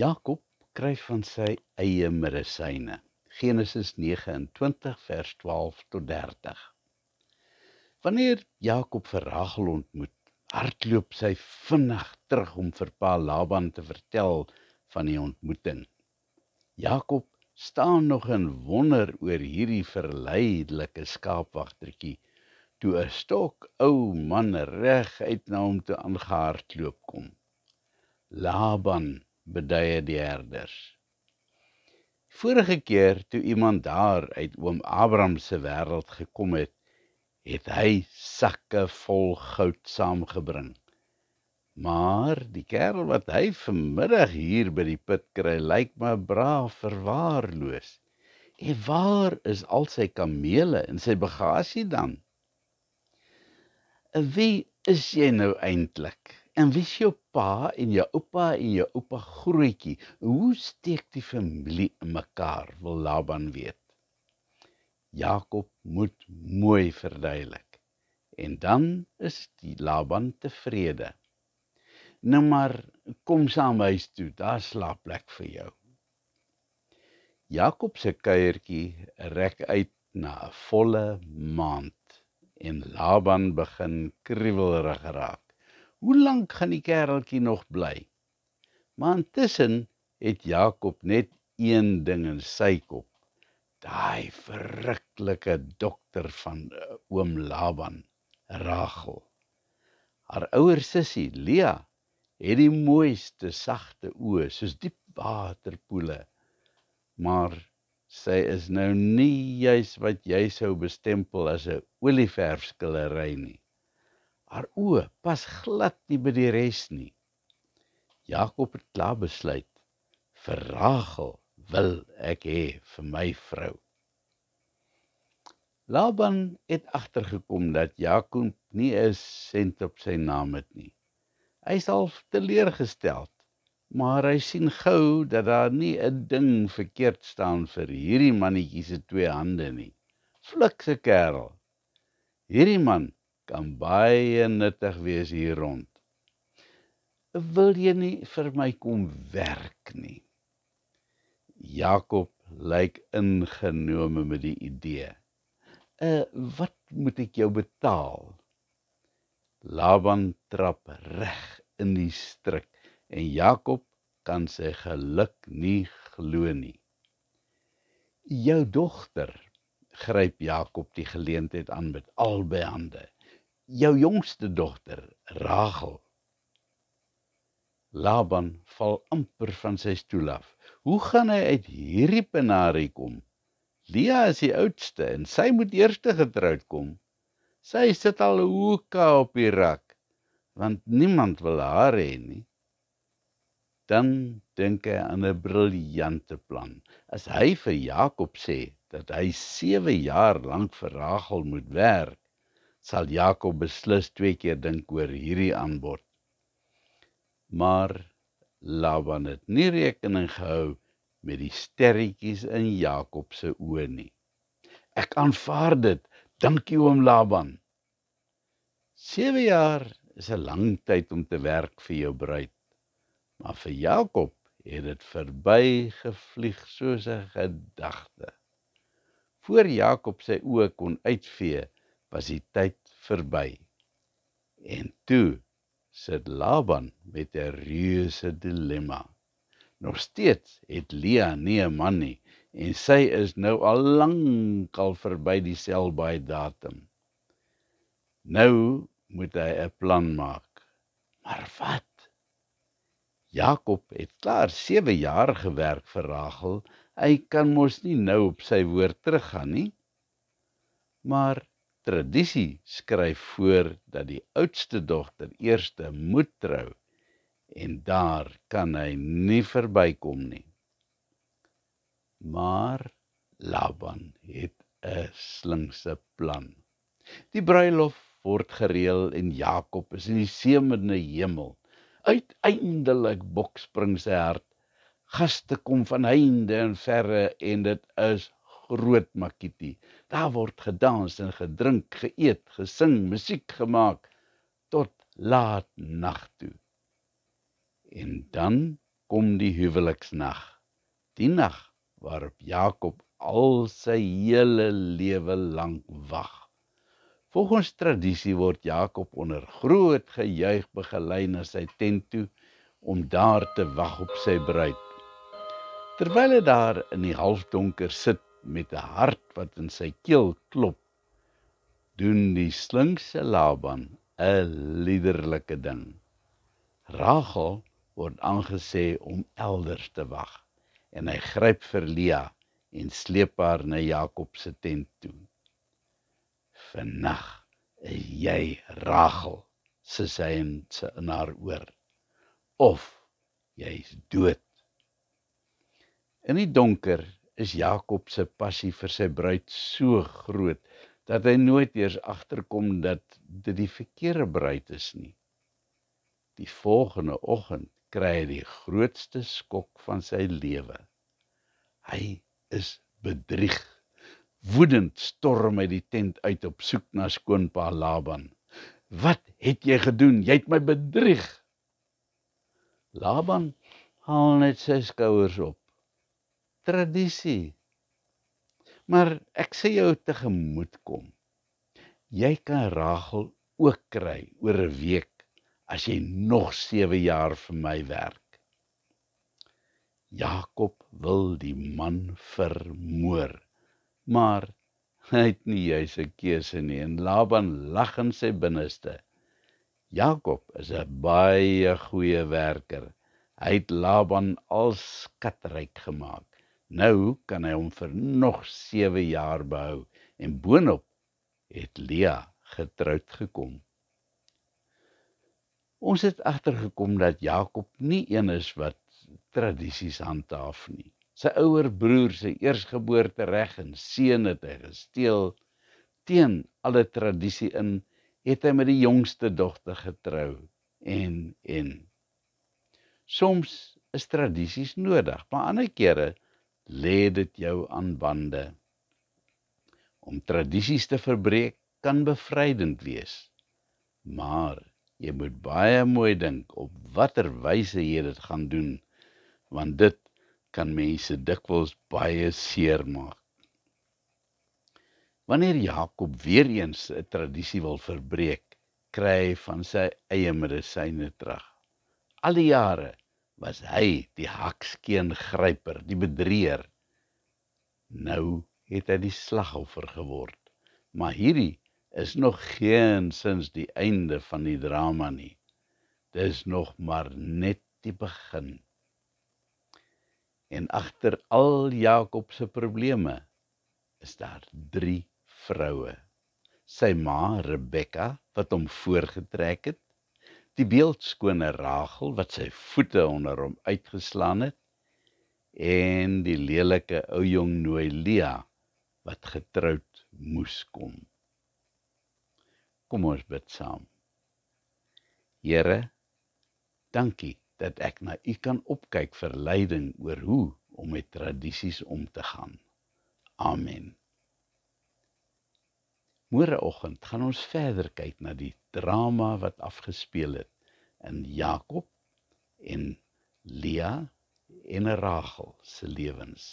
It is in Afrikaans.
Jakob kry van sy eie medisyne. Genesis 29 vers 12 tot 30. Wanneer Jakob vir Rachel ontmoet, hardloop sy vinnig terug om vir pa Laban te vertel van die ontmoeting. Jakob staan nog in wonder oor hierdie verleidelike skaapwagtertjie toe 'n stok ou man reg uit na hom toe aangehardloop kom. Laban beduie die herders. Vorige keer toe iemand daar uit oom Abraham se wêreld gekom het, het hy sakke vol goud saamgebring. Maar die kerel wat hy vanmiddag hier by die put kry, lyk my braaf verwaarloos. En waar is al sy kamele en sy bagasie dan? Wie is jy nou eintlik? En wie jou pa en jou oupa en jou oupa grootjie, hoe steek die familie mekaar? Wil Laban weet. Jakob moet mooi verduidelik. En dan is die Laban tevrede. Nou maar kom saam huis toe, daar slaap plek vir jou. Jakob se kuiertjie rek uit na 'n volle maand en Laban begin kriewelrig raak hoe lank gaan die kereltjie nog bly? Maar intussen het Jakob net een ding in sy kop. Daai verruklike dokter van eh, oom Laban, Rachel. Haar ouer sussie, Lea, het die mooiste sagte oë soos diep waterpoele. Maar sy is nou nie juis wat jy sou bestempel as 'n olieverfskillery nie haar oë pas glad nie by die res nie. Jakob het klaar besluit vir Rachel wil ek hê vir my vrou. Laban het agtergekom dat Jakob nie 'n sent op sy naam het nie. Hy is half teleurgestel, maar hy sien gou dat daar nie 'n ding verkeerd staan vir hierdie mannetjie se twee hande nie. Flikse kerel. Hierdie man kan baie nuttig wees hier rond. Wil jy nie vir my kom werk nie? Jakob lyk ingenome met die idee. Uh wat moet ek jou betaal? Laban trap reg in die struik en Jakob kan sy geluk nie glo nie. Jou dogter gryp Jakob die geleentheid aan met albei hande jou jongste dogter, Rachel. Laban val amper van sy stoel af. Hoe gaan hy uit hierdie penarie kom? Lia is die oudste en sy moet eerste getroud kom. Sy sit al hoeka op die rak want niemand wil haar hê nie. Dan dink hy aan 'n briljante plan. As hy vir Jakob sê dat hy 7 jaar lank vir Rachel moet werk, sal Jakob beslis twee keer dink oor hierdie aanbod. Maar Laban het nie rekening gehou met die sterretjies in Jakob se oë nie. Ek aanvaar dit. Dankie oom Laban. 7 jaar is 'n lang tyd om te werk vir jou bruid. Maar vir Jakob het dit verby gevlieg soos 'n gedagte. Voor Jakob sy oë kon uitvee, was die tyd verby. En toe sit Laban met 'n reuse dilemma. Nog steeds het Lea nie 'n man nie en sy is nou al lank al verby die selbaai datum. Nou moet hy 'n plan maak. Maar wat? Jakob het klaar 7 jaar gewerk vir Rachel. Hy kan mos nie nou op sy woord teruggaan nie. Maar Tradisie skryf voor dat die oudste dogter eers moet trou en daar kan hy nie verbykom nie. Maar Laban het 'n slinkse plan. Die bruilof word gereël en Jakob is in die seemende hemel. Uiteindelik bokspring sy hart. Gaste kom van heinde en verre en dit is groot makiti. Daar word gedans en gedrink, geëet, gesing, musiek gemaak tot laat nag toe. En dan kom die huweliksnag. Die nag waarop Jakob al sy hele lewe lank wag. Volgens tradisie word Jakob onder groot gejuig begelei na sy tent toe om daar te wag op sy bruid. Terwyl hy daar in die halfdonker sit met 'n hart wat in sy keel klop, doen die slinkse Laban 'n liderlike ding. Rachel word aangesê om elders te wag en hy gryp vir Lia en sleep haar na Jakob se tent toe. Vanaand is jy Rachel, sê sy in haar oor. Of jy's dood. In die donker is Jakob se passie vir sy bruid so groot dat hy nooit eers agterkom dat dit die verkeerde bruid is nie. Die volgende oggend kry hy die grootste skok van sy lewe. Hy is bedrieg. Woedend storm hy die tent uit op soek na skoonpa Laban. "Wat het jy gedoen? Jy het my bedrieg." Laban haal net sy skouers op tradisie. Maar ek sê jou tegemoet kom. Jy kan Rachel ook kry oor 'n week as jy nog 7 jaar vir my werk. Jakob wil die man vermoor, maar hy het nie hy se keuse nie en Laban lag in sy binneste. Jakob is 'n baie goeie werker. Hy het Laban al skatryk gemaak. Nou kan hy hom vir nog 7 jaar behou en boonop het Lea getroud gekom. Ons het agtergekom dat Jakob nie een is wat tradisies handhaaf nie. Sy ouer broer se eersgeboorte reg en seën het hy gesteel teen alle tradisie in het hy met die jongste dogter getrou en en soms is tradisies nodig maar ander kere lê dit jou aan bande. Om tradisies te verbreek kan bevrydend wees. Maar jy moet baie mooi dink op watter wyse jy dit gaan doen, want dit kan mense dikwels baie seermaak. Wanneer Jakob weer eens 'n een tradisie wil verbreek, kry hy van sy eie medisyne terug. Al die jare was hy die hakskeengryper, die bedrieër. Nou het hy die slagoffer geword. Maar hierdie is nog geen sins die einde van die drama nie. Dit is nog maar net die begin. En agter al Jakob se probleme is daar drie vroue. Sy ma, Rebekka, wat hom voorgetrek het, die beeldskone Rachel wat sy voete onder hom uitgeslaan het en die lelike ou jong Noelia wat getroud moes kom. Kom ons bid saam. Here, dankie dat ek na u kan opkyk vir leiding oor hoe om met tradisies om te gaan. Amen. Môreoggend gaan ons verder kyk na die drama wat afgespeel het in Jakob en Lea en Rachel se lewens.